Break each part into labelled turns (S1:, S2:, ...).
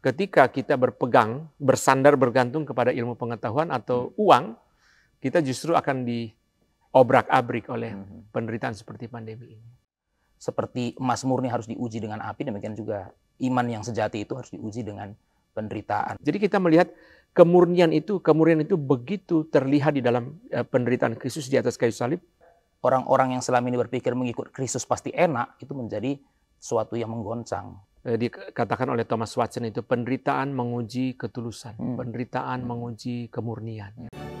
S1: ketika kita berpegang, bersandar bergantung kepada ilmu pengetahuan atau hmm. uang, kita justru akan diobrak-abrik oleh hmm. penderitaan seperti pandemi ini.
S2: Seperti emas murni harus diuji dengan api, demikian juga iman yang sejati itu harus diuji
S1: dengan penderitaan. Jadi kita melihat kemurnian itu, kemurnian itu begitu terlihat di dalam eh, penderitaan Kristus di atas kayu salib. Orang-orang yang selama ini berpikir mengikut Kristus pasti enak, itu menjadi suatu yang menggoncang. Eh, dikatakan oleh Thomas Watson itu penderitaan menguji ketulusan, hmm. penderitaan hmm. menguji kemurnian. Hmm.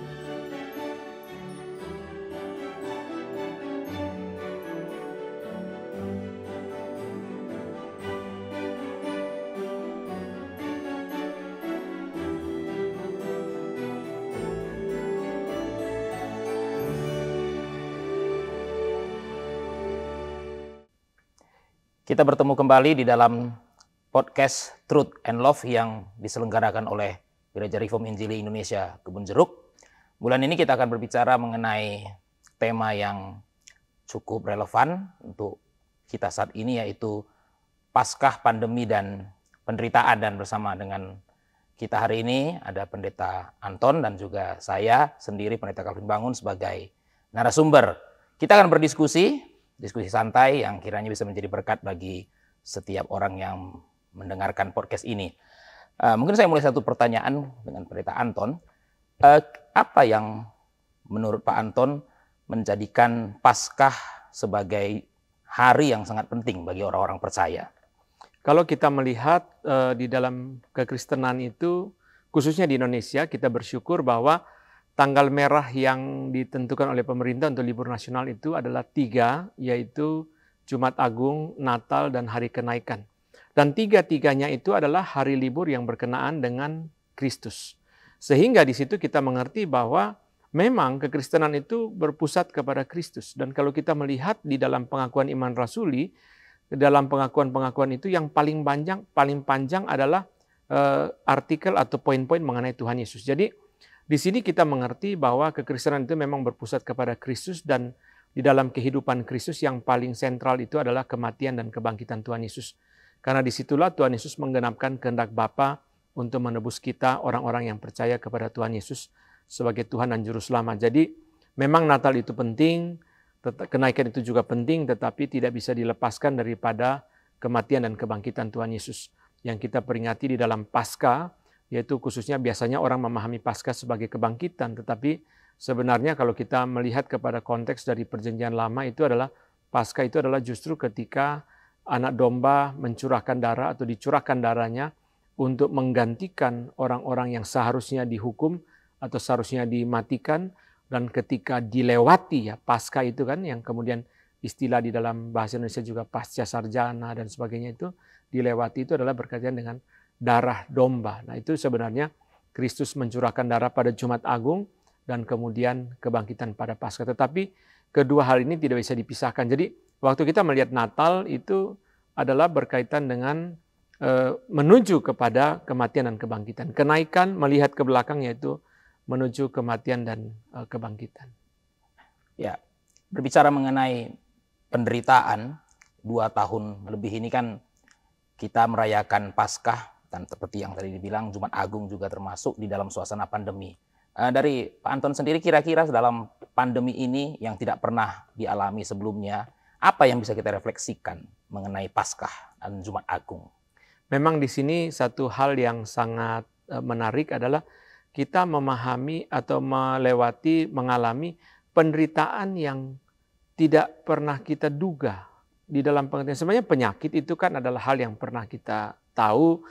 S2: Kita bertemu kembali di dalam podcast Truth and Love yang diselenggarakan oleh Gereja Reform Injili Indonesia Kebun Jeruk. Bulan ini kita akan berbicara mengenai tema yang cukup relevan untuk kita saat ini yaitu Paskah Pandemi dan Penderitaan dan bersama dengan kita hari ini ada Pendeta Anton dan juga saya sendiri Pendeta Calvin Bangun sebagai narasumber. Kita akan berdiskusi diskusi santai yang kiranya bisa menjadi berkat bagi setiap orang yang mendengarkan podcast ini. Uh, mungkin saya mulai satu pertanyaan dengan Pendeta Anton. Uh, apa yang menurut Pak Anton menjadikan Paskah sebagai
S1: hari yang sangat penting bagi orang-orang percaya? Kalau kita melihat uh, di dalam kekristenan itu, khususnya di Indonesia, kita bersyukur bahwa Tanggal merah yang ditentukan oleh pemerintah untuk libur nasional itu adalah tiga, yaitu Jumat Agung, Natal, dan Hari Kenaikan. Dan tiga-tiganya itu adalah hari libur yang berkenaan dengan Kristus. Sehingga di situ kita mengerti bahwa memang kekristenan itu berpusat kepada Kristus. Dan kalau kita melihat di dalam pengakuan iman rasuli, dalam pengakuan-pengakuan itu yang paling panjang, paling panjang adalah eh, artikel atau poin-poin mengenai Tuhan Yesus. Jadi di sini kita mengerti bahwa kekristenan itu memang berpusat kepada Kristus dan di dalam kehidupan Kristus yang paling sentral itu adalah kematian dan kebangkitan Tuhan Yesus. Karena disitulah Tuhan Yesus menggenapkan kehendak Bapa untuk menebus kita orang-orang yang percaya kepada Tuhan Yesus sebagai Tuhan dan Juru Selamat. Jadi memang Natal itu penting, kenaikan itu juga penting, tetapi tidak bisa dilepaskan daripada kematian dan kebangkitan Tuhan Yesus yang kita peringati di dalam Paskah yaitu khususnya biasanya orang memahami pasca sebagai kebangkitan, tetapi sebenarnya kalau kita melihat kepada konteks dari perjanjian lama itu adalah pasca itu adalah justru ketika anak domba mencurahkan darah atau dicurahkan darahnya untuk menggantikan orang-orang yang seharusnya dihukum atau seharusnya dimatikan dan ketika dilewati ya pasca itu kan yang kemudian istilah di dalam bahasa Indonesia juga pasca sarjana dan sebagainya itu dilewati itu adalah berkaitan dengan darah domba. Nah, itu sebenarnya Kristus mencurahkan darah pada Jumat Agung dan kemudian kebangkitan pada Paskah. Tetapi kedua hal ini tidak bisa dipisahkan. Jadi, waktu kita melihat Natal itu adalah berkaitan dengan e, menuju kepada kematian dan kebangkitan. Kenaikan melihat ke belakang yaitu menuju kematian dan e, kebangkitan.
S2: Ya, berbicara mengenai penderitaan dua tahun lebih ini kan kita merayakan Paskah dan seperti yang tadi dibilang Jumat Agung juga termasuk di dalam suasana pandemi. Eh, dari Pak Anton sendiri kira-kira dalam pandemi ini yang tidak pernah dialami sebelumnya, apa yang bisa kita refleksikan mengenai Paskah dan Jumat Agung?
S1: Memang di sini satu hal yang sangat eh, menarik adalah kita memahami atau melewati mengalami penderitaan yang tidak pernah kita duga di dalam pengertian sebenarnya penyakit itu kan adalah hal yang pernah kita tahu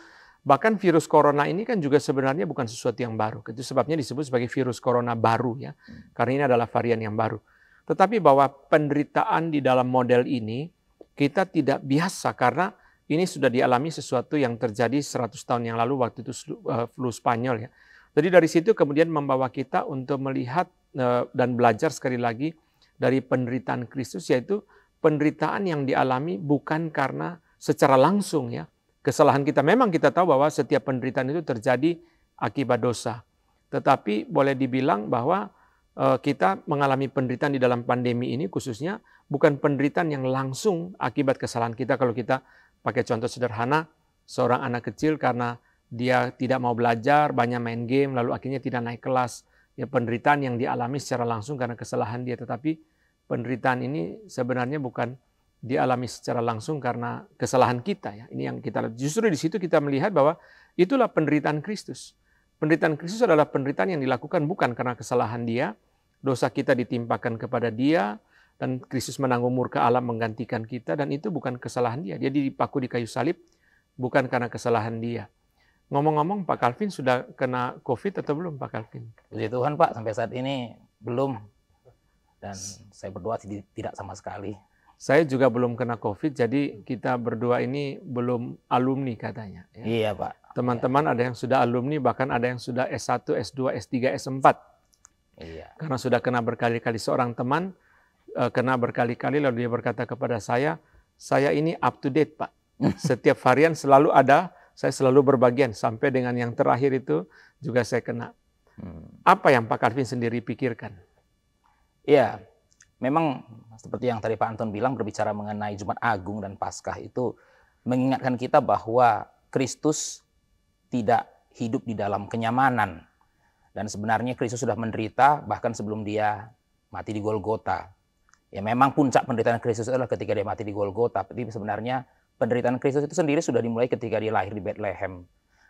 S1: Bahkan virus corona ini kan juga sebenarnya bukan sesuatu yang baru. Itu sebabnya disebut sebagai virus corona baru ya. Karena ini adalah varian yang baru. Tetapi bahwa penderitaan di dalam model ini kita tidak biasa karena ini sudah dialami sesuatu yang terjadi 100 tahun yang lalu waktu itu eh, flu Spanyol ya. Jadi dari situ kemudian membawa kita untuk melihat eh, dan belajar sekali lagi dari penderitaan Kristus yaitu penderitaan yang dialami bukan karena secara langsung ya, kesalahan kita. Memang kita tahu bahwa setiap penderitaan itu terjadi akibat dosa. Tetapi boleh dibilang bahwa eh, kita mengalami penderitaan di dalam pandemi ini khususnya bukan penderitaan yang langsung akibat kesalahan kita kalau kita pakai contoh sederhana seorang anak kecil karena dia tidak mau belajar, banyak main game lalu akhirnya tidak naik kelas. Ya penderitaan yang dialami secara langsung karena kesalahan dia tetapi penderitaan ini sebenarnya bukan dialami secara langsung karena kesalahan kita ya. Ini yang kita lihat. Justru di situ kita melihat bahwa itulah penderitaan Kristus. Penderitaan Kristus adalah penderitaan yang dilakukan bukan karena kesalahan dia, dosa kita ditimpakan kepada dia dan Kristus menanggung murka alam menggantikan kita dan itu bukan kesalahan dia. Dia dipaku di kayu salib bukan karena kesalahan dia. Ngomong-ngomong Pak Calvin sudah kena COVID atau belum Pak Calvin? Puji Tuhan Pak, sampai saat ini belum. Dan saya berdoa tidak sama sekali. Saya juga belum kena COVID, jadi kita berdua ini belum alumni katanya. Ya. Iya Pak. Teman-teman ya. ada yang sudah alumni, bahkan ada yang sudah S1, S2, S3, S4. Iya. Karena sudah kena berkali-kali seorang teman, eh, kena berkali-kali lalu dia berkata kepada saya, saya ini up to date Pak. Setiap varian selalu ada, saya selalu berbagian sampai dengan yang terakhir itu juga saya kena. Hmm. Apa yang Pak Calvin sendiri pikirkan?
S2: Iya, memang seperti yang tadi Pak Anton bilang berbicara mengenai Jumat Agung dan Paskah itu mengingatkan kita bahwa Kristus tidak hidup di dalam kenyamanan. Dan sebenarnya Kristus sudah menderita bahkan sebelum dia mati di Golgota. Ya memang puncak penderitaan Kristus adalah ketika dia mati di Golgota, tapi sebenarnya penderitaan Kristus itu sendiri sudah dimulai ketika dia lahir di Bethlehem.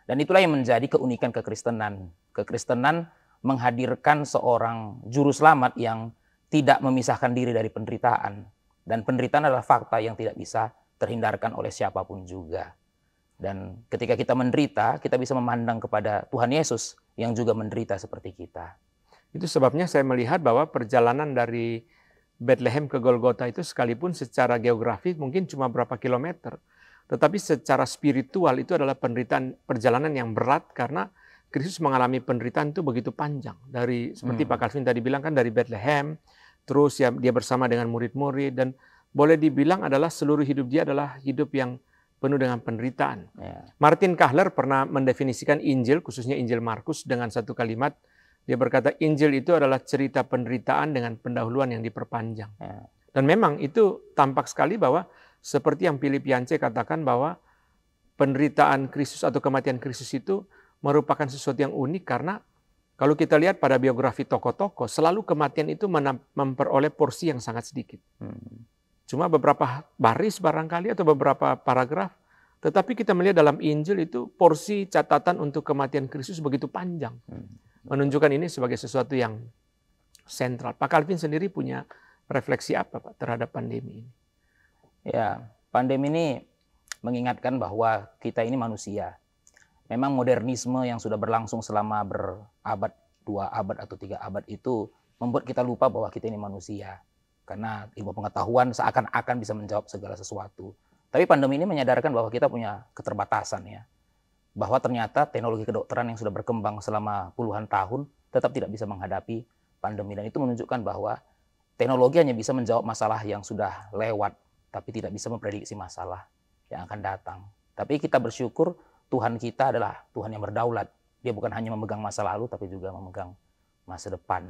S2: Dan itulah yang menjadi keunikan kekristenan. Kekristenan menghadirkan seorang juru selamat yang tidak memisahkan diri dari penderitaan. Dan penderitaan adalah fakta yang tidak bisa terhindarkan oleh siapapun juga. Dan ketika kita menderita,
S1: kita bisa memandang kepada Tuhan Yesus yang juga menderita seperti kita. Itu sebabnya saya melihat bahwa perjalanan dari Bethlehem ke Golgota itu sekalipun secara geografis mungkin cuma berapa kilometer. Tetapi secara spiritual itu adalah penderitaan perjalanan yang berat karena Kristus mengalami penderitaan itu begitu panjang dari seperti hmm. Pak Calvin tadi bilang kan dari Bethlehem Terus ya dia bersama dengan murid-murid dan boleh dibilang adalah seluruh hidup dia adalah hidup yang penuh dengan penderitaan. Yeah. Martin Kahler pernah mendefinisikan Injil khususnya Injil Markus dengan satu kalimat dia berkata Injil itu adalah cerita penderitaan dengan pendahuluan yang diperpanjang. Yeah. Dan memang itu tampak sekali bahwa seperti yang Philip Yance katakan bahwa penderitaan Kristus atau kematian Kristus itu merupakan sesuatu yang unik karena kalau kita lihat pada biografi tokoh-tokoh, selalu kematian itu memperoleh porsi yang sangat sedikit. Hmm. Cuma beberapa baris barangkali atau beberapa paragraf. Tetapi kita melihat dalam Injil itu porsi catatan untuk kematian Kristus begitu panjang. Hmm. Menunjukkan ini sebagai sesuatu yang sentral. Pak Calvin sendiri punya refleksi apa Pak terhadap pandemi ini?
S2: Ya, pandemi ini mengingatkan bahwa kita ini manusia memang modernisme yang sudah berlangsung selama berabad dua abad atau tiga abad itu membuat kita lupa bahwa kita ini manusia karena ilmu pengetahuan seakan-akan bisa menjawab segala sesuatu. Tapi pandemi ini menyadarkan bahwa kita punya keterbatasan ya. Bahwa ternyata teknologi kedokteran yang sudah berkembang selama puluhan tahun tetap tidak bisa menghadapi pandemi dan itu menunjukkan bahwa teknologi hanya bisa menjawab masalah yang sudah lewat tapi tidak bisa memprediksi masalah yang akan datang. Tapi kita bersyukur Tuhan kita adalah Tuhan yang berdaulat. Dia bukan hanya memegang masa lalu, tapi juga memegang masa depan.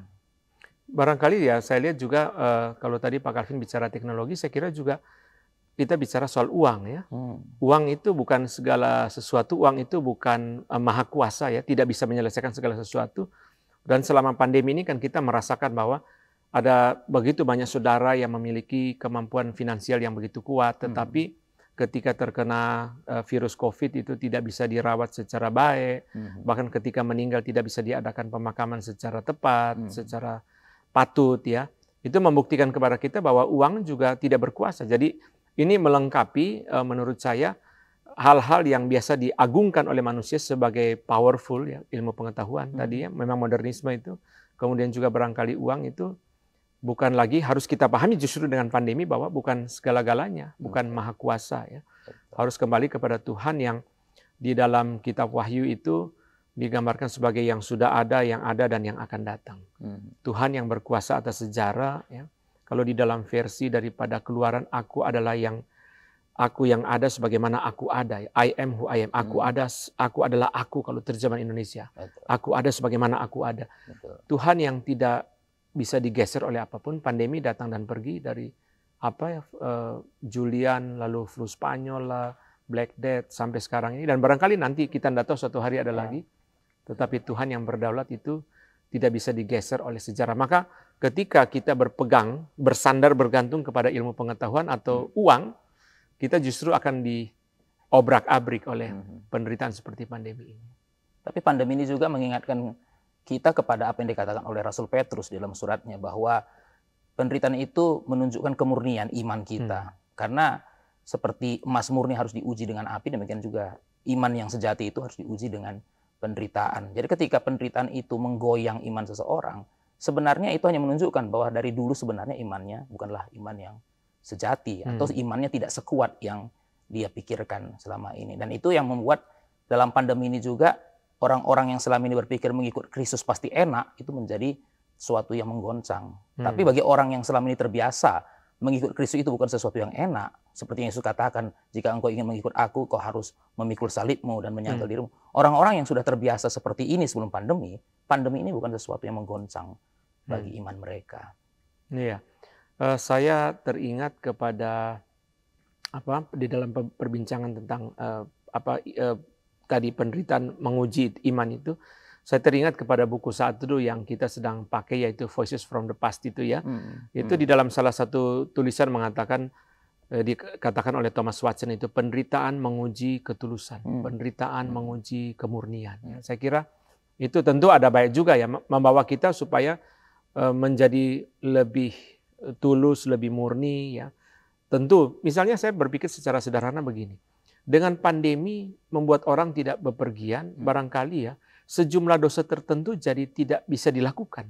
S1: Barangkali ya, saya lihat juga uh, kalau tadi Pak Calvin bicara teknologi, saya kira juga kita bicara soal uang ya. Hmm. Uang itu bukan segala sesuatu, uang itu bukan uh, maha kuasa ya, tidak bisa menyelesaikan segala sesuatu. Dan selama pandemi ini kan kita merasakan bahwa ada begitu banyak saudara yang memiliki kemampuan finansial yang begitu kuat, hmm. tetapi hmm ketika terkena uh, virus COVID itu tidak bisa dirawat secara baik, hmm. bahkan ketika meninggal tidak bisa diadakan pemakaman secara tepat, hmm. secara patut ya. Itu membuktikan kepada kita bahwa uang juga tidak berkuasa. Jadi ini melengkapi uh, menurut saya hal-hal yang biasa diagungkan oleh manusia sebagai powerful ya ilmu pengetahuan hmm. tadi ya, memang modernisme itu, kemudian juga barangkali uang itu bukan lagi harus kita pahami justru dengan pandemi bahwa bukan segala-galanya, hmm. bukan maha kuasa ya. Harus kembali kepada Tuhan yang di dalam kitab Wahyu itu digambarkan sebagai yang sudah ada, yang ada dan yang akan datang. Hmm. Tuhan yang berkuasa atas sejarah ya. Kalau di dalam versi daripada keluaran aku adalah yang aku yang ada sebagaimana aku ada. I am who I am. Aku hmm. ada, aku adalah aku kalau terjemahan Indonesia. Aku ada sebagaimana aku ada. Tuhan yang tidak bisa digeser oleh apapun. Pandemi datang dan pergi dari apa ya eh, Julian lalu flu Spanyol lah, Black Death sampai sekarang ini dan barangkali nanti kita tidak tahu suatu hari ada ya. lagi. Tetapi Tuhan yang berdaulat itu tidak bisa digeser oleh sejarah. Maka ketika kita berpegang, bersandar bergantung kepada ilmu pengetahuan atau hmm. uang, kita justru akan diobrak-abrik oleh hmm. penderitaan seperti pandemi
S2: ini. Tapi pandemi ini juga mengingatkan kita kepada apa yang dikatakan oleh Rasul Petrus dalam suratnya bahwa penderitaan itu menunjukkan kemurnian iman kita. Hmm. Karena seperti emas murni harus diuji dengan api, demikian juga iman yang sejati itu harus diuji dengan penderitaan. Jadi ketika penderitaan itu menggoyang iman seseorang, sebenarnya itu hanya menunjukkan bahwa dari dulu sebenarnya imannya bukanlah iman yang sejati hmm. atau imannya tidak sekuat yang dia pikirkan selama ini. Dan itu yang membuat dalam pandemi ini juga orang-orang yang selama ini berpikir mengikut Kristus pasti enak itu menjadi sesuatu yang menggoncang. Hmm. Tapi bagi orang yang selama ini terbiasa mengikut Kristus itu bukan sesuatu yang enak. Seperti yang Yesus katakan, jika engkau ingin mengikut aku, kau harus memikul salibmu dan menyangkal hmm. dirimu. Orang-orang yang sudah terbiasa seperti ini sebelum pandemi, pandemi ini bukan sesuatu yang menggoncang hmm. bagi iman
S1: mereka. Iya. Uh, saya teringat kepada apa di dalam perbincangan tentang uh, apa uh, tadi penderitaan menguji iman itu, saya teringat kepada buku saat itu yang kita sedang pakai yaitu Voices from the Past itu ya. Hmm. Itu hmm. di dalam salah satu tulisan mengatakan eh, dikatakan oleh Thomas Watson itu penderitaan menguji ketulusan, hmm. penderitaan hmm. menguji kemurnian. Hmm. Saya kira itu tentu ada baik juga ya membawa kita supaya eh, menjadi lebih eh, tulus, lebih murni ya. Tentu misalnya saya berpikir secara sederhana begini. Dengan pandemi membuat orang tidak bepergian, hmm. barangkali ya, sejumlah dosa tertentu jadi tidak bisa dilakukan.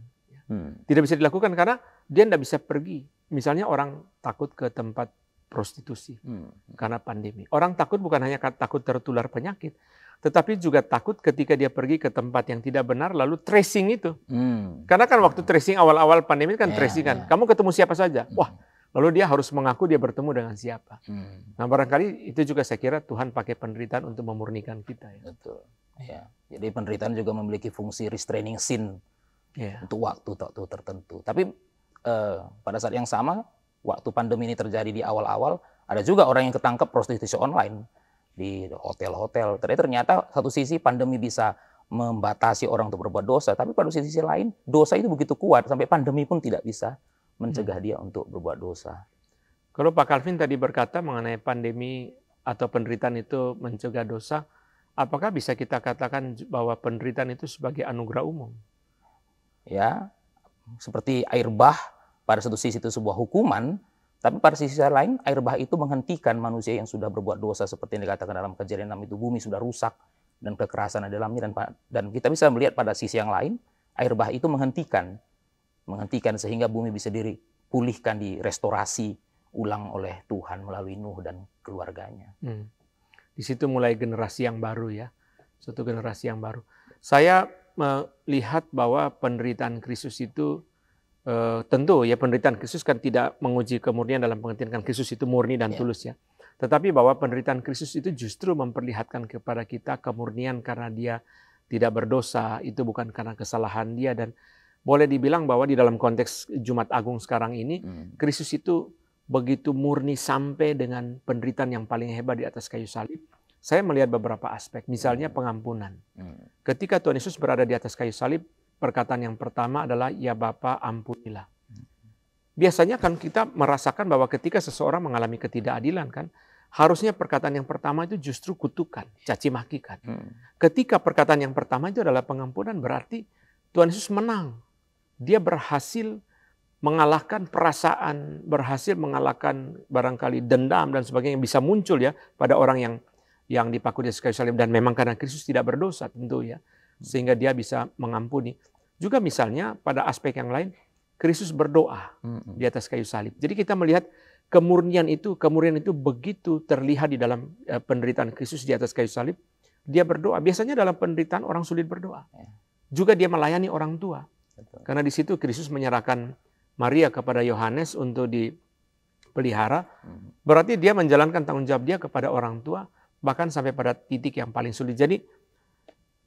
S1: Hmm. Tidak bisa dilakukan karena dia tidak bisa pergi. Misalnya orang takut ke tempat prostitusi hmm. karena pandemi. Orang takut bukan hanya takut tertular penyakit, tetapi juga takut ketika dia pergi ke tempat yang tidak benar lalu tracing itu. Hmm. Karena kan waktu hmm. tracing awal-awal pandemi kan yeah, tracing kan. Yeah. Kamu ketemu siapa saja. Hmm. Wah, Lalu dia harus mengaku dia bertemu dengan siapa. Hmm. Nah barangkali itu juga saya kira Tuhan pakai penderitaan untuk memurnikan kita. Ya. Betul.
S2: Ya. Jadi penderitaan juga memiliki fungsi restraining sin ya. untuk waktu-waktu tertentu. Tapi eh, pada saat yang sama, waktu pandemi ini terjadi di awal-awal, ada juga orang yang ketangkep prostitusi online di hotel-hotel. Ternyata, ternyata satu sisi pandemi bisa membatasi orang untuk berbuat dosa, tapi pada sisi lain dosa itu begitu kuat sampai pandemi pun tidak bisa mencegah hmm. dia untuk berbuat dosa.
S1: Kalau Pak Calvin tadi berkata mengenai pandemi atau penderitaan itu mencegah dosa, apakah bisa kita katakan bahwa penderitaan itu sebagai anugerah umum?
S2: Ya, seperti air bah pada satu sisi itu sebuah hukuman, tapi pada sisi lain, air bah itu menghentikan manusia yang sudah berbuat dosa seperti yang dikatakan dalam kejadian 6 itu bumi sudah rusak dan kekerasan di dalamnya dan dan kita bisa melihat pada sisi yang lain, air bah itu menghentikan menghentikan sehingga bumi bisa pulihkan dipulihkan, direstorasi ulang oleh Tuhan melalui
S1: Nuh dan keluarganya. Hmm. Di situ mulai generasi yang baru ya, satu generasi yang baru. Saya melihat bahwa penderitaan Kristus itu eh, tentu ya penderitaan Kristus kan tidak menguji kemurnian dalam pengertian kan Kristus itu murni dan yeah. tulus ya. Tetapi bahwa penderitaan Kristus itu justru memperlihatkan kepada kita kemurnian karena dia tidak berdosa, itu bukan karena kesalahan dia dan boleh dibilang bahwa di dalam konteks Jumat Agung sekarang ini, hmm. Kristus itu begitu murni sampai dengan penderitaan yang paling hebat di atas kayu salib. Saya melihat beberapa aspek, misalnya hmm. pengampunan. Hmm. Ketika Tuhan Yesus berada di atas kayu salib, perkataan yang pertama adalah "Ya Bapa, ampunilah." Biasanya kan kita merasakan bahwa ketika seseorang mengalami ketidakadilan kan, harusnya perkataan yang pertama itu justru kutukan, caci kan. Ketika perkataan yang pertama itu adalah pengampunan berarti Tuhan Yesus menang dia berhasil mengalahkan perasaan, berhasil mengalahkan barangkali dendam dan sebagainya yang bisa muncul ya pada orang yang yang dipaku di kayu salib dan memang karena Kristus tidak berdosa tentu ya sehingga dia bisa mengampuni. Juga misalnya pada aspek yang lain Kristus berdoa di atas kayu salib. Jadi kita melihat kemurnian itu, kemurnian itu begitu terlihat di dalam eh, penderitaan Kristus di atas kayu salib. Dia berdoa. Biasanya dalam penderitaan orang sulit berdoa. Ya. Juga dia melayani orang tua karena di situ Kristus menyerahkan Maria kepada Yohanes untuk dipelihara. Hmm. Berarti dia menjalankan tanggung jawab dia kepada orang tua bahkan sampai pada titik yang paling sulit. Jadi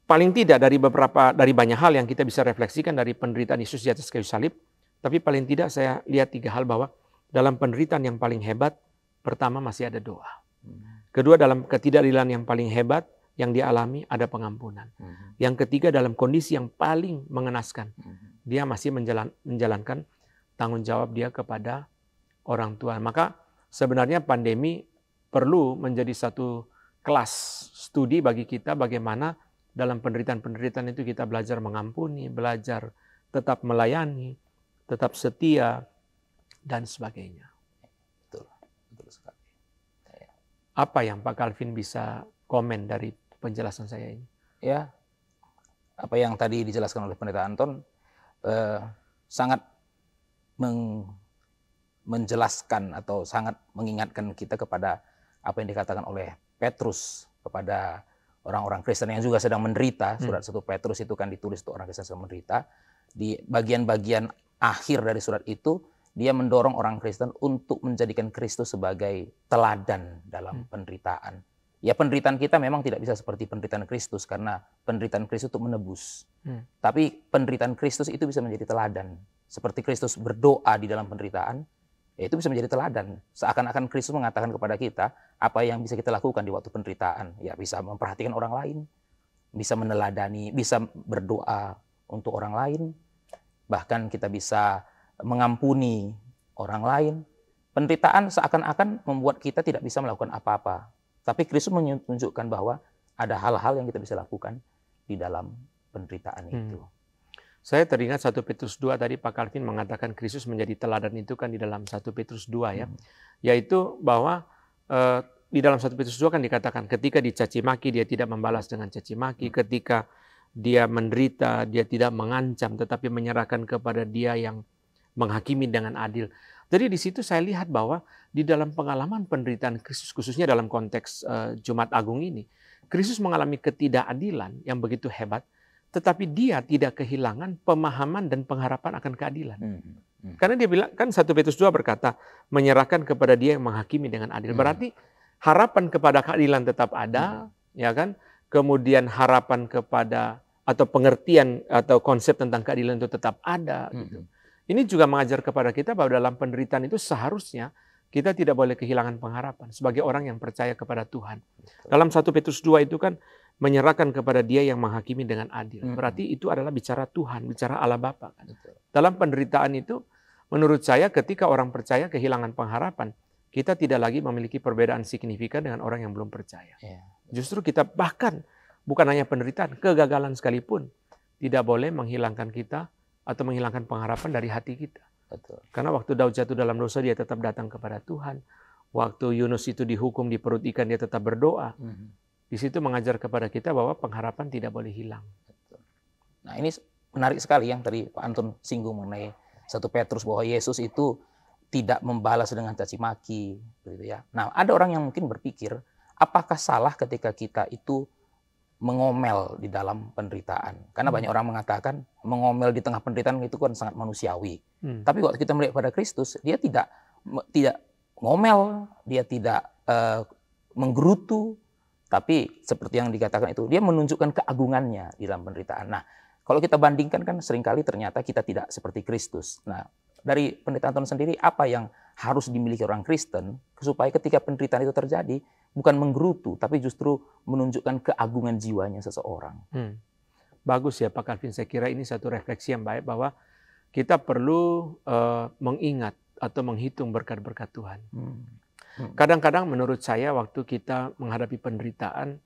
S1: paling tidak dari beberapa dari banyak hal yang kita bisa refleksikan dari penderitaan Yesus di atas kayu salib, tapi paling tidak saya lihat tiga hal bahwa dalam penderitaan yang paling hebat pertama masih ada doa. Hmm. Kedua dalam ketidakadilan yang paling hebat yang dialami ada pengampunan. Hmm. Yang ketiga dalam kondisi yang paling mengenaskan dia masih menjalan, menjalankan tanggung jawab dia kepada orang tua. Maka sebenarnya pandemi perlu menjadi satu kelas studi bagi kita bagaimana dalam penderitaan-penderitaan itu kita belajar mengampuni, belajar tetap melayani, tetap setia, dan sebagainya. Betul, betul sekali. Apa yang Pak Calvin bisa komen dari penjelasan saya ini?
S2: Ya, apa yang tadi dijelaskan oleh Pendeta Anton Eh, sangat meng, menjelaskan atau sangat mengingatkan kita kepada apa yang dikatakan oleh Petrus kepada orang-orang Kristen yang juga sedang menderita. Hmm. Surat satu Petrus itu kan ditulis untuk orang Kristen sedang menderita. Di bagian-bagian akhir dari surat itu dia mendorong orang Kristen untuk menjadikan Kristus sebagai teladan dalam hmm. penderitaan Ya penderitaan kita memang tidak bisa seperti penderitaan Kristus karena penderitaan Kristus itu menebus. Hmm. Tapi penderitaan Kristus itu bisa menjadi teladan. Seperti Kristus berdoa di dalam penderitaan, ya itu bisa menjadi teladan. Seakan-akan Kristus mengatakan kepada kita apa yang bisa kita lakukan di waktu penderitaan. Ya bisa memperhatikan orang lain, bisa meneladani, bisa berdoa untuk orang lain, bahkan kita bisa mengampuni orang lain. Penderitaan seakan-akan membuat kita tidak bisa melakukan apa-apa. Tapi Kristus menunjukkan bahwa ada hal-hal yang kita bisa lakukan
S1: di dalam penderitaan hmm. itu. Saya teringat 1 Petrus 2 tadi Pak Calvin mengatakan Kristus menjadi teladan itu kan di dalam 1 Petrus 2 ya. Hmm. Yaitu bahwa eh, di dalam 1 Petrus 2 kan dikatakan ketika dicaci maki dia tidak membalas dengan caci maki, hmm. ketika dia menderita dia tidak mengancam tetapi menyerahkan kepada dia yang menghakimi dengan adil. Jadi di situ saya lihat bahwa di dalam pengalaman penderitaan Kristus khususnya dalam konteks uh, Jumat Agung ini, Kristus mengalami ketidakadilan yang begitu hebat, tetapi dia tidak kehilangan pemahaman dan pengharapan akan keadilan. Mm Hmm. Karena dia bilang kan 1 Petrus 2 berkata menyerahkan kepada dia yang menghakimi dengan adil. Hmm. Berarti harapan kepada keadilan tetap ada, hmm. ya kan? Kemudian harapan kepada atau pengertian atau konsep tentang keadilan itu tetap ada hmm. gitu. Hmm. Ini juga mengajar kepada kita bahwa dalam penderitaan itu seharusnya kita tidak boleh kehilangan pengharapan sebagai orang yang percaya kepada Tuhan. Dalam 1 Petrus 2 itu kan menyerahkan kepada dia yang menghakimi dengan adil. Hmm. Berarti itu adalah bicara Tuhan, bicara Allah Bapa. Kan? Dalam penderitaan itu menurut saya ketika orang percaya kehilangan pengharapan, kita tidak lagi memiliki perbedaan signifikan dengan orang yang belum percaya. Iya. Justru kita bahkan bukan hanya penderitaan, kegagalan sekalipun tidak boleh menghilangkan kita atau menghilangkan pengharapan dari hati kita. Betul. Karena waktu Daud jatuh dalam dosa dia tetap datang kepada Tuhan. Waktu Yunus itu dihukum di perut ikan dia tetap berdoa. Mm-hmm. Di situ mengajar kepada kita bahwa pengharapan tidak boleh hilang. Nah ini menarik sekali yang tadi Pak Anton singgung mengenai
S2: satu Petrus bahwa Yesus itu tidak membalas dengan caci maki, gitu ya. Nah ada orang yang mungkin berpikir apakah salah ketika kita itu mengomel di dalam penderitaan. Karena hmm. banyak orang mengatakan mengomel di tengah penderitaan itu kan sangat manusiawi. Hmm. Tapi waktu kita melihat pada Kristus, dia tidak tidak ngomel, dia tidak uh, menggerutu, tapi seperti yang dikatakan itu, dia menunjukkan keagungannya di dalam penderitaan. Nah, kalau kita bandingkan kan seringkali ternyata kita tidak seperti Kristus. Nah, dari penderitaan Tuhan sendiri apa yang harus dimiliki orang Kristen supaya ketika penderitaan itu terjadi, bukan menggerutu, tapi justru menunjukkan keagungan jiwanya seseorang.
S1: Hmm. Bagus ya Pak Calvin, saya kira ini satu refleksi yang baik bahwa kita perlu uh, mengingat atau menghitung berkat-berkat Tuhan. Hmm. Hmm. Kadang-kadang hmm. menurut saya waktu kita menghadapi penderitaan,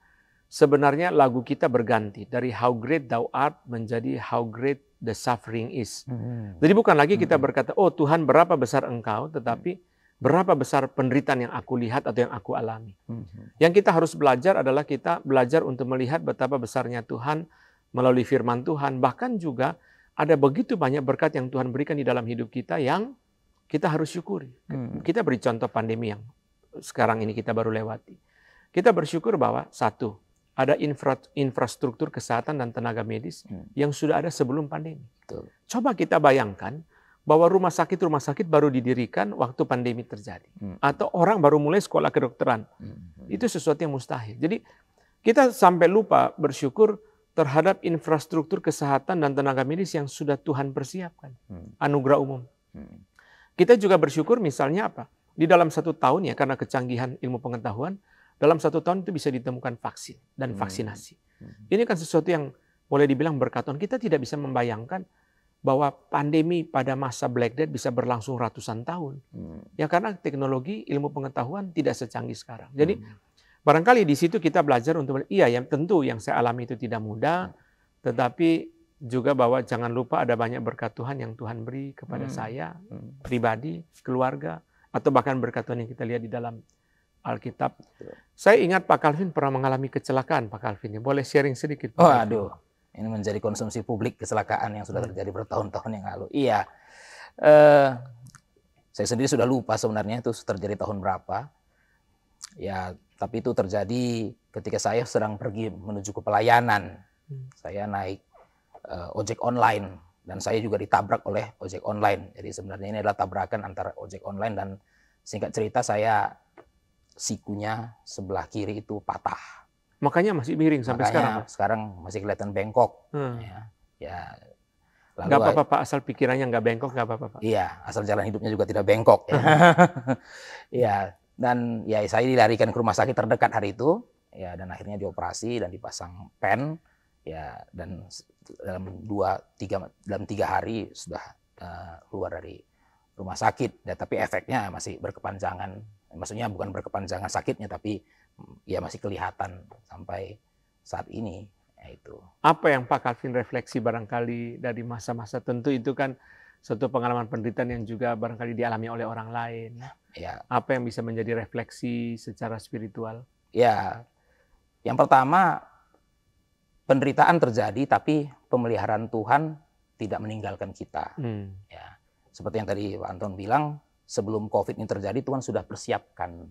S1: sebenarnya lagu kita berganti dari How Great Thou Art menjadi How Great the Suffering Is. Hmm. Jadi bukan lagi kita hmm. berkata, oh Tuhan berapa besar engkau, tetapi hmm berapa besar penderitaan yang aku lihat atau yang aku alami. Mhm. Yang kita harus belajar adalah kita belajar untuk melihat betapa besarnya Tuhan melalui firman Tuhan, bahkan juga ada begitu banyak berkat yang Tuhan berikan di dalam hidup kita yang kita harus syukuri. Mhm. Kita beri contoh pandemi yang sekarang ini kita baru lewati. Kita bersyukur bahwa satu, ada infra, infrastruktur kesehatan dan tenaga medis mhm. yang sudah ada sebelum pandemi. Betul. Coba kita bayangkan bahwa rumah sakit rumah sakit baru didirikan waktu pandemi terjadi hmm. atau orang baru mulai sekolah kedokteran hmm. itu sesuatu yang mustahil jadi kita sampai lupa bersyukur terhadap infrastruktur kesehatan dan tenaga medis yang sudah Tuhan persiapkan hmm. anugerah umum hmm. kita juga bersyukur misalnya apa di dalam satu tahun ya karena kecanggihan ilmu pengetahuan dalam satu tahun itu bisa ditemukan vaksin dan hmm. vaksinasi hmm. ini kan sesuatu yang boleh dibilang berkat Tuhan kita tidak bisa membayangkan bahwa pandemi pada masa Black Death bisa berlangsung ratusan tahun. Hmm. Ya karena teknologi ilmu pengetahuan tidak secanggih sekarang. Jadi hmm. barangkali di situ kita belajar untuk iya yang tentu yang saya alami itu tidak mudah, hmm. tetapi juga bahwa jangan lupa ada banyak berkat Tuhan yang Tuhan beri kepada hmm. saya hmm. pribadi, keluarga atau bahkan berkat Tuhan yang kita lihat di dalam Alkitab. Saya ingat Pak Calvin pernah mengalami kecelakaan Pak Calvin. Ya. Boleh sharing sedikit Oh, aduh.
S2: Ini menjadi konsumsi publik kecelakaan yang sudah hmm. terjadi bertahun-tahun yang lalu. Iya, eh, saya sendiri sudah lupa sebenarnya itu terjadi tahun berapa. Ya, tapi itu terjadi ketika saya sedang pergi menuju ke pelayanan. Hmm. Saya naik eh, ojek online dan saya juga ditabrak oleh ojek online. Jadi sebenarnya ini adalah tabrakan antara ojek online dan singkat cerita saya sikunya sebelah kiri itu patah
S1: Makanya masih miring sampai Makanya sekarang. Pak.
S2: Sekarang masih kelihatan bengkok.
S1: Hmm. Ya, ya Lalu, gak apa-apa Pak, asal pikirannya nggak bengkok nggak apa-apa
S2: Pak. Iya, asal jalan hidupnya juga tidak bengkok. Ya. ya, dan ya saya dilarikan ke rumah sakit terdekat hari itu. Ya, dan akhirnya dioperasi dan dipasang pen. Ya, dan dalam dua tiga dalam tiga hari sudah uh, keluar dari rumah sakit. Ya, tapi efeknya masih berkepanjangan. Maksudnya bukan berkepanjangan sakitnya, tapi ya masih kelihatan sampai saat ini yaitu
S1: Apa yang Pak Calvin refleksi barangkali dari masa-masa tentu itu kan suatu pengalaman penderitaan yang juga barangkali dialami oleh orang lain. Ya. Apa yang bisa menjadi refleksi secara spiritual? Ya, yang pertama penderitaan
S2: terjadi tapi pemeliharaan Tuhan tidak meninggalkan kita. Hmm. Ya, seperti yang tadi Pak Anton bilang, sebelum COVID ini terjadi Tuhan sudah persiapkan.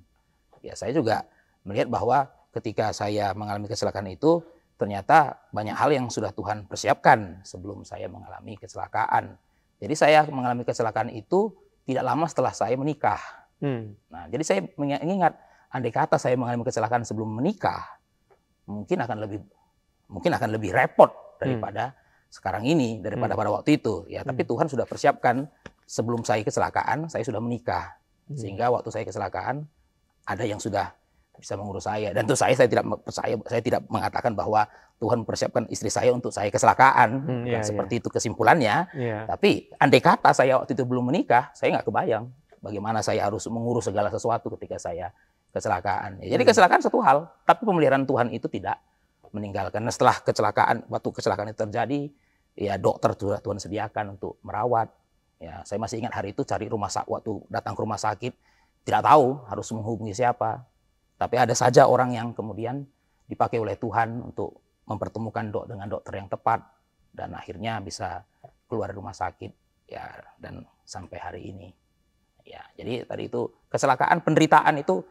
S2: Ya, saya juga melihat bahwa ketika saya mengalami kecelakaan itu ternyata banyak hal yang sudah Tuhan persiapkan sebelum saya mengalami kecelakaan. Jadi saya mengalami kecelakaan itu tidak lama setelah saya menikah. Hmm. Nah, jadi saya mengingat andai kata saya mengalami kecelakaan sebelum menikah, mungkin akan lebih mungkin akan lebih repot daripada hmm. sekarang ini daripada hmm. pada waktu itu. Ya, tapi hmm. Tuhan sudah persiapkan sebelum saya kecelakaan, saya sudah menikah. Hmm. Sehingga waktu saya kecelakaan ada yang sudah bisa mengurus saya dan tuh saya saya tidak percaya saya tidak mengatakan bahwa Tuhan mempersiapkan istri saya untuk saya keselakaan hmm, iya, iya, seperti iya. itu kesimpulannya iya. tapi andai kata saya waktu itu belum menikah saya nggak kebayang bagaimana saya harus mengurus segala sesuatu ketika saya kecelakaan ya, jadi hmm. kecelakaan satu hal tapi pemeliharaan Tuhan itu tidak meninggalkan nah, setelah kecelakaan waktu kecelakaan itu terjadi ya dokter sudah Tuhan sediakan untuk merawat ya saya masih ingat hari itu cari rumah sakit waktu datang ke rumah sakit tidak tahu harus menghubungi siapa tapi ada saja orang yang kemudian dipakai oleh Tuhan untuk mempertemukan dok dengan dokter yang tepat dan akhirnya bisa keluar rumah sakit ya dan sampai hari ini. Ya, jadi tadi itu kecelakaan penderitaan itu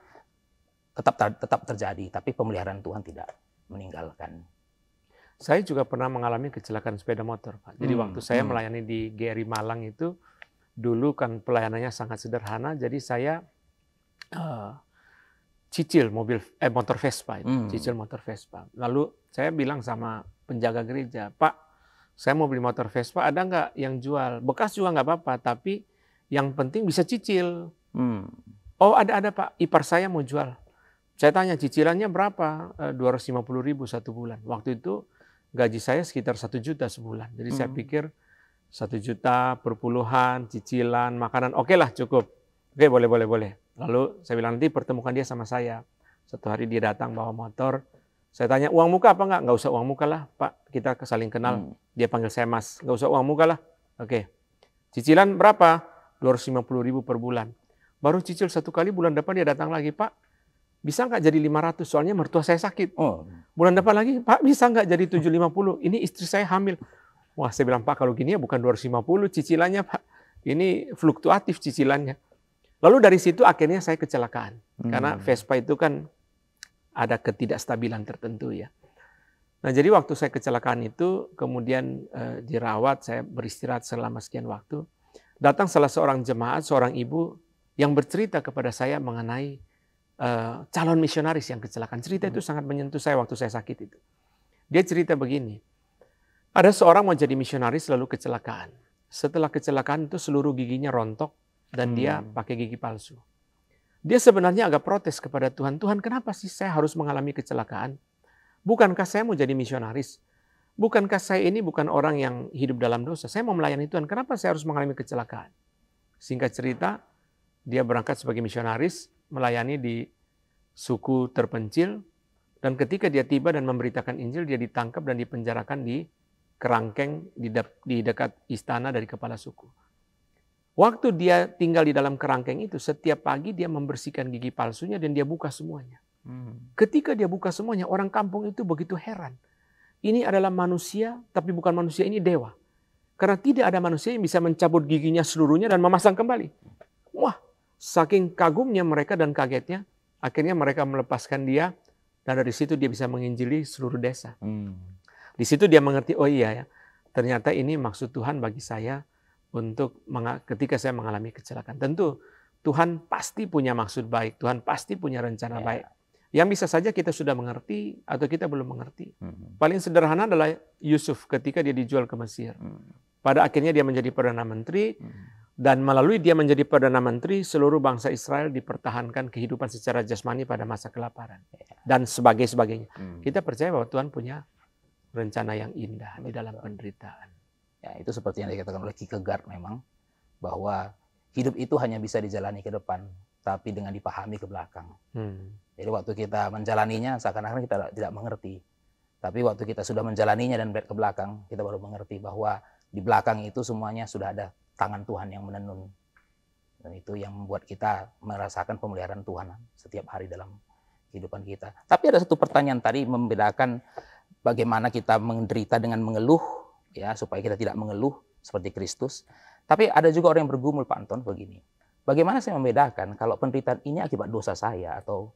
S1: tetap ter, tetap terjadi tapi pemeliharaan Tuhan tidak
S2: meninggalkan.
S1: Saya juga pernah mengalami kecelakaan sepeda motor, Pak. Jadi hmm, waktu saya hmm. melayani di GRI Malang itu dulu kan pelayanannya sangat sederhana, jadi saya uh, cicil mobil eh motor Vespa itu, hmm. cicil motor Vespa. Lalu saya bilang sama penjaga gereja, Pak, saya mau beli motor Vespa, ada nggak yang jual? Bekas juga nggak apa-apa, tapi yang penting bisa cicil. Hmm. Oh ada ada Pak, ipar saya mau jual. Saya tanya cicilannya berapa? Eh, dua ratus lima puluh ribu satu bulan. Waktu itu gaji saya sekitar satu juta sebulan. Jadi hmm. saya pikir satu juta perpuluhan cicilan makanan oke okay lah cukup Oke, boleh, boleh, boleh. Lalu saya bilang, nanti pertemukan dia sama saya. Satu hari dia datang bawa motor. Saya tanya, uang muka apa enggak? Enggak usah uang muka lah, Pak. Kita saling kenal. Hmm. Dia panggil saya mas. Enggak usah uang muka lah. Oke. Cicilan berapa? 250 ribu per bulan. Baru cicil satu kali, bulan depan dia datang lagi, Pak. Bisa enggak jadi 500? Soalnya mertua saya sakit. Oh. Bulan depan lagi, Pak bisa enggak jadi 750? Ini istri saya hamil. Wah, saya bilang, Pak, kalau gini ya bukan 250 cicilannya, Pak. Ini fluktuatif cicilannya. Lalu dari situ akhirnya saya kecelakaan. Hmm. Karena Vespa itu kan ada ketidakstabilan tertentu ya. Nah jadi waktu saya kecelakaan itu kemudian eh, dirawat, saya beristirahat selama sekian waktu. Datang salah seorang jemaat, seorang ibu yang bercerita kepada saya mengenai eh, calon misionaris yang kecelakaan. Cerita hmm. itu sangat menyentuh saya waktu saya sakit itu. Dia cerita begini, ada seorang mau jadi misionaris lalu kecelakaan. Setelah kecelakaan itu seluruh giginya rontok, dan hmm. dia pakai gigi palsu. Dia sebenarnya agak protes kepada Tuhan. Tuhan, kenapa sih saya harus mengalami kecelakaan? Bukankah saya mau jadi misionaris? Bukankah saya ini bukan orang yang hidup dalam dosa? Saya mau melayani Tuhan. Kenapa saya harus mengalami kecelakaan? Singkat cerita, dia berangkat sebagai misionaris, melayani di suku terpencil. Dan ketika dia tiba dan memberitakan Injil, dia ditangkap dan dipenjarakan di kerangkeng di, di dekat istana dari kepala suku. Waktu dia tinggal di dalam kerangkeng itu, setiap pagi dia membersihkan gigi palsunya dan dia buka semuanya. Hmm. Ketika dia buka semuanya, orang kampung itu begitu heran. Ini adalah manusia, tapi bukan manusia ini dewa. Karena tidak ada manusia yang bisa mencabut giginya seluruhnya dan memasang kembali. Wah, saking kagumnya mereka dan kagetnya, akhirnya mereka melepaskan dia dan dari situ dia bisa menginjili seluruh desa. Hmm. Di situ dia mengerti, oh iya ya, ternyata ini maksud Tuhan bagi saya untuk ketika saya mengalami kecelakaan. Tentu Tuhan pasti punya maksud baik, Tuhan pasti punya rencana yeah. baik. Yang bisa saja kita sudah mengerti atau kita belum mengerti. Mm-hmm. Paling sederhana adalah Yusuf ketika dia dijual ke Mesir. Mm-hmm. Pada akhirnya dia menjadi perdana menteri mm-hmm. dan melalui dia menjadi perdana menteri seluruh bangsa Israel dipertahankan kehidupan secara jasmani pada masa kelaparan yeah. dan sebagainya sebagainya. Hmm. Kita percaya bahwa Tuhan punya rencana yang indah
S2: di dalam penderitaan. Ya, itu seperti yang dikatakan oleh Kierkegaard memang bahwa hidup itu hanya bisa dijalani ke depan tapi dengan dipahami ke belakang. Hmm. Jadi waktu kita menjalaninya seakan-akan kita tidak mengerti. Tapi waktu kita sudah menjalaninya dan melihat ke belakang, kita baru mengerti bahwa di belakang itu semuanya sudah ada tangan Tuhan yang menenun. Dan itu yang membuat kita merasakan pemeliharaan Tuhan setiap hari dalam kehidupan kita. Tapi ada satu pertanyaan tadi membedakan bagaimana kita menderita dengan mengeluh ya supaya kita tidak mengeluh seperti Kristus. Tapi ada juga orang yang bergumul Pak Anton begini. Bagaimana saya membedakan kalau penderitaan ini akibat dosa saya atau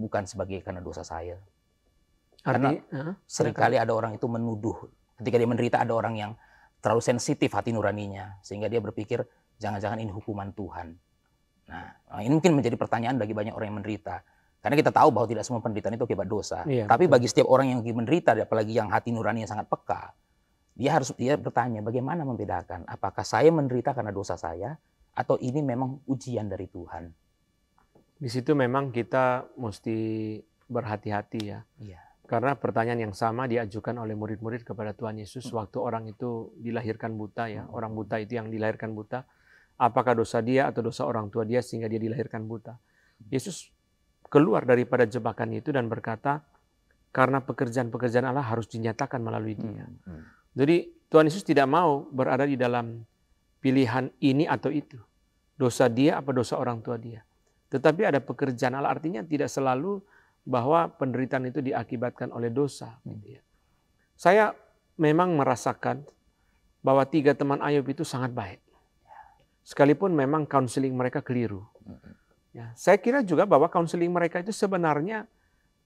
S2: bukan sebagai karena dosa saya?
S1: Karena Arti, uh, seringkali ada
S2: orang itu menuduh ketika dia menderita ada orang yang terlalu sensitif hati nuraninya sehingga dia berpikir jangan-jangan ini hukuman Tuhan. Nah, nah, ini mungkin menjadi pertanyaan bagi banyak orang yang menderita. Karena kita tahu bahwa tidak semua penderitaan itu akibat dosa. Iya, Tapi betul. bagi setiap orang yang menderita, apalagi yang hati nuraninya sangat peka, dia harus dia bertanya bagaimana membedakan apakah saya menderita karena dosa saya atau ini memang ujian dari Tuhan.
S1: Di situ memang kita mesti berhati-hati ya. Iya. Karena pertanyaan yang sama diajukan oleh murid-murid kepada Tuhan Yesus hmm. waktu orang itu dilahirkan buta ya. Hmm. Orang buta itu yang dilahirkan buta. Apakah dosa dia atau dosa orang tua dia sehingga dia dilahirkan buta. Hmm. Yesus keluar daripada jebakan itu dan berkata, karena pekerjaan-pekerjaan Allah harus dinyatakan melalui dia. Hmm. Hmm. Jadi Tuhan Yesus tidak mau berada di dalam pilihan ini atau itu. Dosa dia apa dosa orang tua dia. Tetapi ada pekerjaan Allah artinya tidak selalu bahwa penderitaan itu diakibatkan oleh dosa. Hmm. Gitu ya. Saya memang merasakan bahwa tiga teman Ayub itu sangat baik. Sekalipun memang counseling mereka keliru. Hmm. Ya, saya kira juga bahwa counseling mereka itu sebenarnya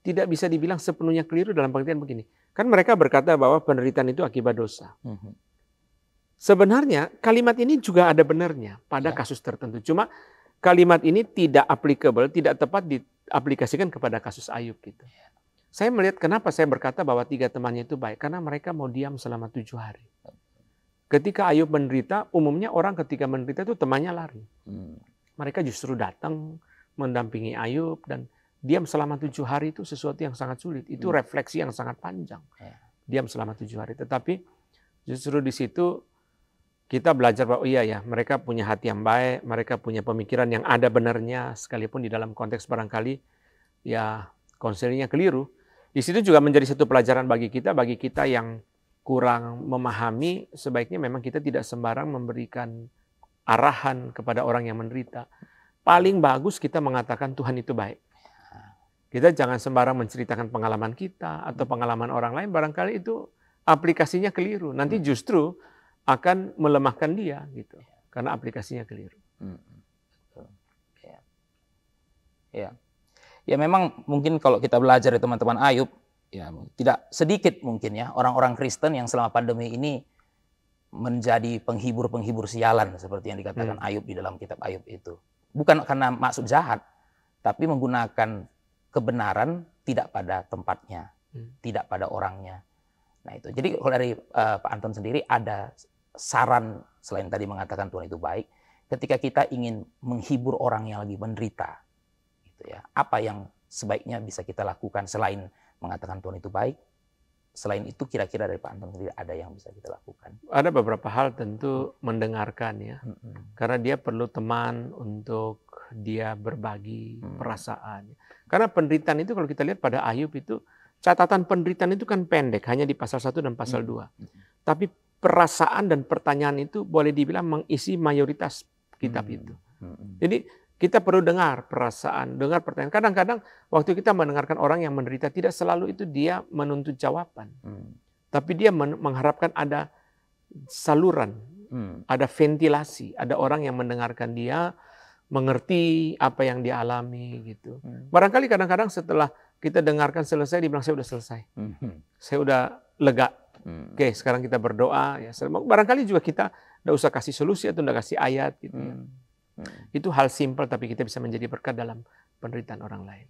S1: tidak bisa dibilang sepenuhnya keliru dalam pengertian begini. Kan mereka berkata bahwa penderitaan itu akibat dosa. Hmm. Sebenarnya kalimat ini juga ada benarnya pada ya. kasus tertentu. Cuma kalimat ini tidak applicable, tidak tepat diaplikasikan kepada kasus Ayub gitu. Ya. Saya melihat kenapa saya berkata bahwa tiga temannya itu baik karena mereka mau diam selama tujuh hari. Ketika Ayub menderita, umumnya orang ketika menderita itu temannya lari. Hmm. Mereka justru datang mendampingi Ayub dan diam selama tujuh hari itu sesuatu yang sangat sulit. Itu hmm. refleksi yang sangat panjang. Ya. Diam selama tujuh hari. Tetapi justru di situ kita belajar bahwa oh iya ya mereka punya hati yang baik, mereka punya pemikiran yang ada benarnya sekalipun di dalam konteks barangkali ya konselingnya keliru. Di situ juga menjadi satu pelajaran bagi kita, bagi kita yang kurang memahami sebaiknya memang kita tidak sembarang memberikan arahan kepada orang yang menderita. Paling bagus kita mengatakan Tuhan itu baik. Kita jangan sembarang menceritakan pengalaman kita atau pengalaman orang lain, barangkali itu aplikasinya keliru. Nanti hmm. justru akan melemahkan dia gitu, ya. karena aplikasinya keliru.
S2: Hmm, hmm. Ya. ya, ya memang mungkin kalau kita belajar dari teman-teman Ayub, ya tidak sedikit mungkin ya orang-orang Kristen yang selama pandemi ini menjadi penghibur-penghibur sialan seperti yang dikatakan hmm. Ayub di dalam kitab Ayub itu. Bukan karena maksud jahat, tapi menggunakan kebenaran tidak pada tempatnya, hmm. tidak pada orangnya. Nah itu. Jadi kalau dari uh, Pak Anton sendiri ada saran selain tadi mengatakan Tuhan itu baik, ketika kita ingin menghibur orang yang lagi menderita, gitu ya. Apa yang sebaiknya bisa kita lakukan selain mengatakan Tuhan itu baik? Selain itu kira-kira dari Pak Anton
S1: sendiri ada yang bisa kita lakukan? Ada beberapa hal tentu mendengarkan ya. -hmm. Karena dia perlu teman untuk dia berbagi -hmm. perasaan. Karena penderitaan itu kalau kita lihat pada Ayub itu catatan penderitaan itu kan pendek hanya di pasal 1 dan pasal 2. Hmm. Tapi perasaan dan pertanyaan itu boleh dibilang mengisi mayoritas kitab hmm. itu. Hmm. Jadi kita perlu dengar perasaan, dengar pertanyaan. Kadang-kadang waktu kita mendengarkan orang yang menderita tidak selalu itu dia menuntut jawaban. Tapi dia mengharapkan ada saluran, ada ventilasi, ada orang yang mendengarkan dia, mengerti apa yang dialami gitu. Hmm. Barangkali kadang-kadang setelah kita dengarkan selesai dibilang saya udah selesai. Hmm. Saya udah lega. Hmm. Oke, sekarang kita berdoa ya. Barangkali juga kita enggak usah kasih solusi atau enggak kasih ayat gitu ya. hmm. ya. Itu hal simpel tapi kita bisa menjadi berkat dalam penderitaan orang lain.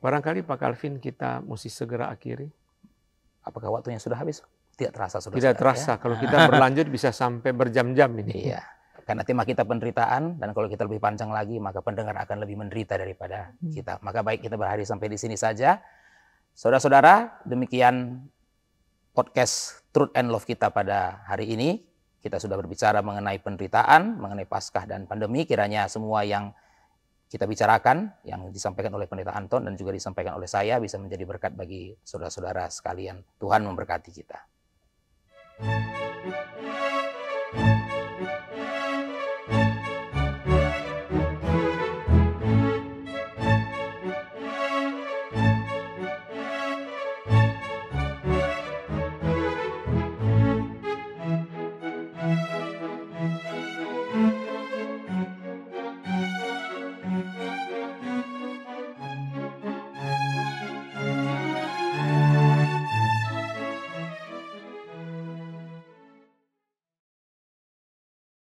S1: Barangkali Pak Calvin kita mesti segera akhiri. Apakah waktunya sudah habis? Tidak terasa sudah. Tidak terasa. Ya? Kalau kita berlanjut bisa sampai berjam-jam ini. Iya. Karena tema kita
S2: penderitaan dan kalau kita lebih panjang lagi maka pendengar akan lebih menderita daripada hmm. kita. Maka baik kita berhari sampai di sini saja. Saudara-saudara, demikian podcast Truth and Love kita pada hari ini. Kita sudah berbicara mengenai penderitaan, mengenai Paskah dan pandemi. Kiranya semua yang kita bicarakan, yang disampaikan oleh Pendeta Anton dan juga disampaikan oleh saya bisa menjadi berkat bagi saudara-saudara sekalian. Tuhan memberkati kita. Thank you.